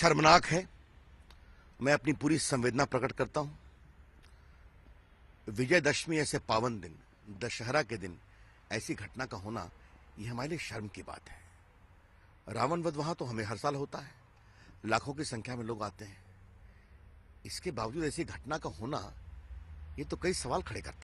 शर्मनाक है मैं अपनी पूरी संवेदना प्रकट करता हूं विजयदशमी ऐसे पावन दिन दशहरा के दिन ऐसी घटना का होना यह हमारे लिए शर्म की बात है रावण वध वहां तो हमें हर साल होता है लाखों की संख्या में लोग आते हैं इसके बावजूद ऐसी घटना का होना ये तो कई सवाल खड़े करता है